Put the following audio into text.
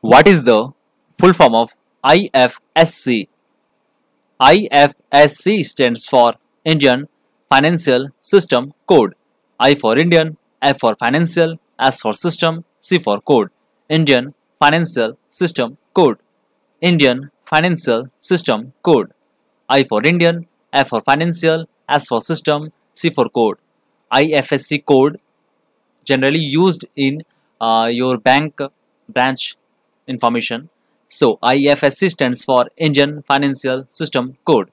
What is the full form of IFSC? IFSC stands for Indian Financial System Code. I for Indian, F for Financial, S for System, C for Code. Indian Financial System Code. Indian Financial System Code. I for Indian, F for Financial, S for System, C for Code. IFSC code generally used in uh, your bank branch information. So IFSC stands for Indian Financial System Code.